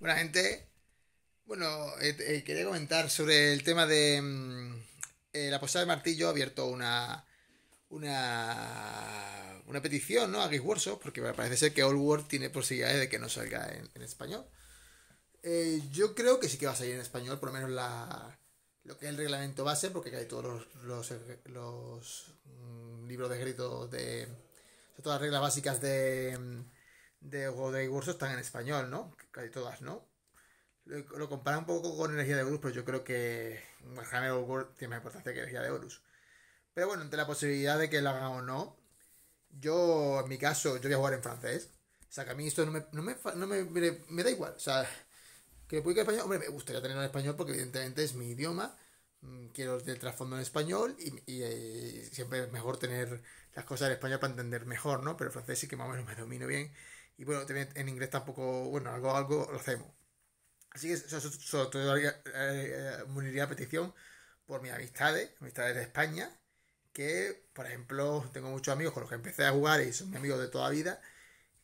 Buena gente. Bueno, eh, eh, quería comentar sobre el tema de mm, eh, la posada de martillo. Ha abierto una, una, petición ¿no? a Geek porque porque parece ser que All World tiene posibilidades de que no salga en, español. yo creo que sí que va a salir en español, por lo menos la, lo que es el reglamento base, porque hay todos los, los, mm, libros de crédito, de. todas las reglas básicas de. Mm, de Godrey están en español, ¿no? Casi todas, ¿no? Lo, comparan compara un poco con Energía de Horus, pero yo creo que Warhammer World tiene más importancia que Energía de Horus. Pero bueno, ante la posibilidad de que lo hagan o no, yo, en mi caso, yo voy a jugar en francés. O sea, que a mí esto no me, no me, me, da igual. O sea, que lo publique en español, hombre, me gustaría tenerlo en español porque evidentemente es mi idioma. Mm, quiero el trasfondo en español y, y, y eh, siempre es mejor tener las cosas en español para entender mejor, ¿no? Pero el francés sí que más o menos me domino bien. Y bueno, también en inglés tampoco, bueno, algo, algo lo hacemos. Así que sobre todo eh, me uniría a petición por mis amistades, amistades de España, que, por ejemplo, tengo muchos amigos con los que empecé a jugar y son amigos de toda vida,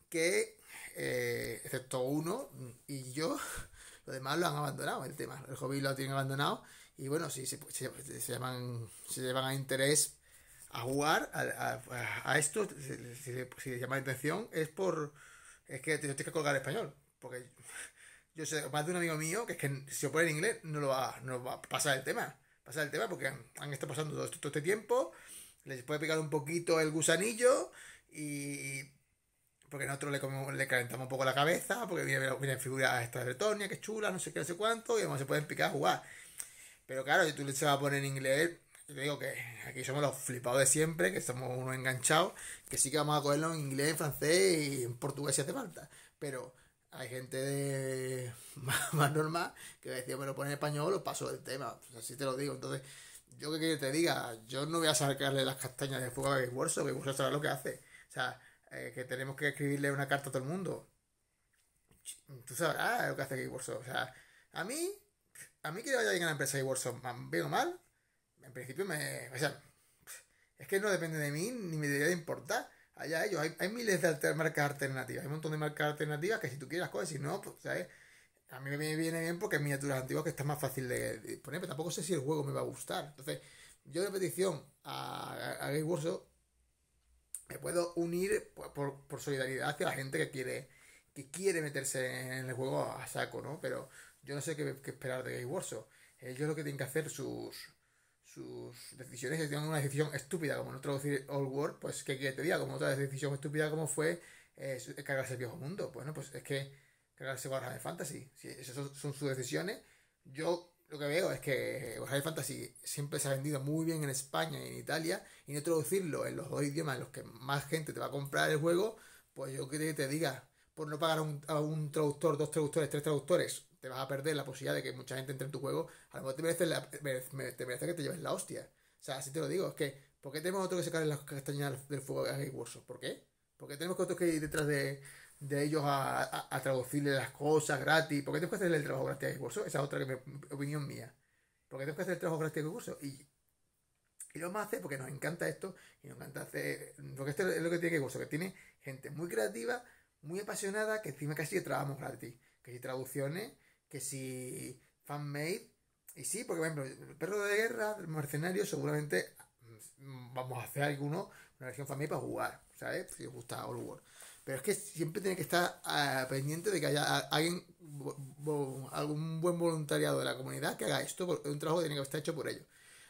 que, eh, excepto uno y yo, los demás lo han abandonado, el tema, el hobby lo tienen abandonado y bueno, si se, se, llaman, se llevan a interés a jugar a, esto, si, si les llama la atención, es por es que te tienes que colgar español. Porque yo sé, más de un amigo mío que es que si se pone en inglés no lo va, no va a pasar el tema. Pasar el tema porque han, estado pasando todo, este tiempo. Les puede picar un poquito el gusanillo y. Porque nosotros le, calentamos un poco la cabeza, porque vienen viene, figura figuras estas de Bretonia, que chulas, no sé qué, no sé cuánto, y además se pueden picar a jugar. Pero claro, si tú se vas a poner en inglés, yo te digo que aquí somos los flipados de siempre, que somos unos enganchados, que sí que vamos a cogerlo en inglés, en francés y en portugués si hace falta. Pero hay gente de más, normal que decía, me lo pone en español lo paso del tema. Pues así te lo digo. Entonces, yo que te diga, yo no voy a sacarle las castañas de fuego a Gabe Warsaw, que Warsaw sabe lo que hace. O sea, eh, que tenemos que escribirle una carta a todo el mundo. Tú sabrás lo que hace Gabe O sea, a mí, a mí que vaya bien a la empresa de Warsaw, bien o mal, en principio me... O sea, es que no depende de mí ni me debería de importar. Allá ellos, hay, miles de marcas alternativas, hay un montón de marcas alternativas que si tú quieres cosas, si no, pues, ¿sabes? A mí me viene bien porque en miniaturas antiguas que está más fácil de, de, poner, pero tampoco sé si el juego me va a gustar. Entonces, yo de petición a, a, me puedo unir por, solidaridad hacia la gente que quiere que quiere meterse en el juego a saco, ¿no? Pero yo no sé qué, esperar de Game Warsaw. Ellos lo que tienen que hacer sus sus decisiones que tienen una decisión estúpida, como no traducir All World, pues que quiere te diga, como otra decisión estúpida como fue eh, cargarse el viejo mundo. bueno, pues es que cargarse Warhammer Fantasy. Si esas son, sus decisiones. Yo lo que veo es que Warhammer Fantasy siempre se ha vendido muy bien en España y en Italia, y no traducirlo en los dos idiomas en los que más gente te va a comprar el juego, pues yo que te diga, por no pagar a un traductor, dos traductores, tres traductores, te vas a perder la posibilidad de que mucha gente entre en tu juego. A lo mejor te merece, la, te merece que te lleves la hostia. O sea, así te lo digo, es que, ¿por qué tenemos otro que sacar las castañas del fuego a Game ¿Por qué? ¿Por qué tenemos que otros que ir detrás de, de ellos a, a, traducirle las cosas gratis? ¿Por qué tenemos que hacerle el trabajo gratis a Game Esa es otra opinión mía. ¿Por qué tenemos que hacer el trabajo gratis a Game Y, y lo más hace porque nos encanta esto y nos encanta hacer. Porque esto es lo que tiene que curso que tiene gente muy creativa, muy apasionada, que encima casi trabajamos gratis. Que si traducciones que si fan-made. Y sí, porque por ejemplo, el perro de guerra, el mercenario, seguramente mm, vamos a hacer alguno, una versión fan para jugar, ¿sabes? Si os gusta All World. Pero es que siempre tiene que estar eh, pendiente de que haya alguien, algún buen voluntariado de la comunidad que haga esto, porque un trabajo tiene que estar hecho por ellos.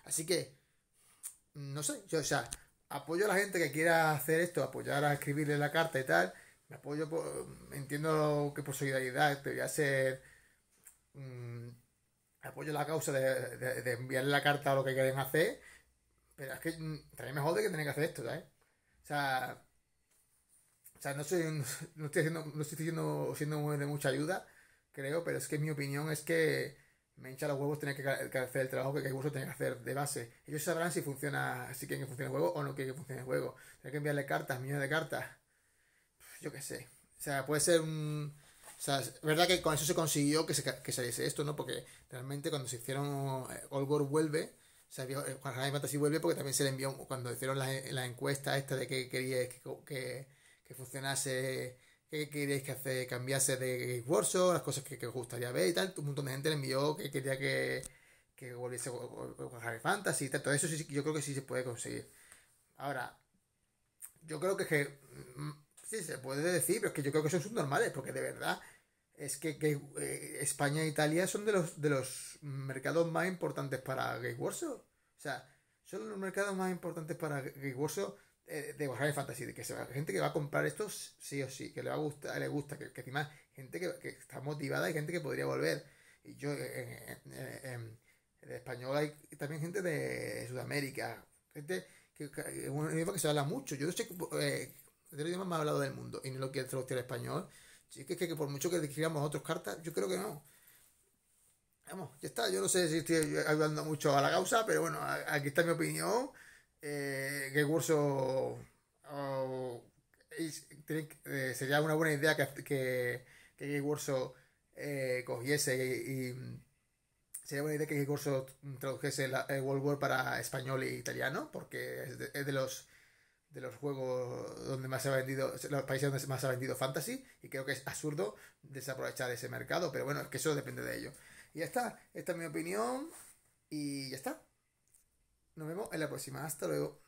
Así que, mm, no sé, yo, o sea, apoyo a la gente que quiera hacer esto, apoyar a escribirle la carta y tal. Me apoyo, entiendo que por solidaridad debería ser mmm, apoyo la causa de, enviarle la carta a lo que quieren hacer, pero es que mm, también me jode que tienen que hacer esto, ¿sabes? O sea, no, no estoy, haciendo, no estoy siendo, siendo de mucha ayuda, creo, pero es que mi opinión es que me hincha los huevos tener que, hacer el trabajo que, que tiene que hacer de base. Ellos sabrán si funciona, si quieren que funcione el juego o no quieren que funcione el juego. Tener que enviarle cartas, millones de cartas. Yo qué sé. O sea, puede ser un o sea, es verdad que con eso se consiguió que, se, saliese esto, ¿no? Porque realmente cuando se hicieron eh, All World vuelve, se eh, Juan Javier Fantasy vuelve porque también se le envió, cuando hicieron la, encuesta esta de que queríais que, funcionase, que queríais que cambiase de warso las cosas que, os gustaría ver y tal, un montón de gente le envió que quería que, que volviese Juan Fantasy y tal. Todo eso sí, yo creo que sí se puede conseguir. Ahora, yo creo que es que mm, Sí, se puede decir, pero es que yo creo que son subnormales, porque de verdad es que, eh, España e Italia son de los, de los mercados más importantes para Gay O sea, son los mercados más importantes para Gay Warsaw eh, de Warhammer Fantasy, de que se gente que va a comprar estos sí o sí, que le va a gustar, le gusta, que, encima gente que, está motivada y gente que podría volver. Y yo en eh, em, español hay también gente de Sudamérica, gente que, que, que se habla mucho. Yo no sé que de los idioma más hablado del mundo y no lo quiere traducir al español. Es que, por mucho que escribamos otras cartas, yo creo que no. Vamos, ya está. Yo no sé si estoy ayudando mucho a la causa, pero bueno, aquí está mi opinión. Eh, que curso eh, sería una buena idea que, que, que curso eh, cogiese y, sería buena idea que el curso tradujese el World War para español e italiano, porque es de los de los juegos donde más se ha vendido, los países donde más se ha vendido fantasy, y creo que es absurdo desaprovechar ese mercado, pero bueno, es que eso depende de ello. Y ya está, esta es mi opinión, y ya está. Nos vemos en la próxima, hasta luego.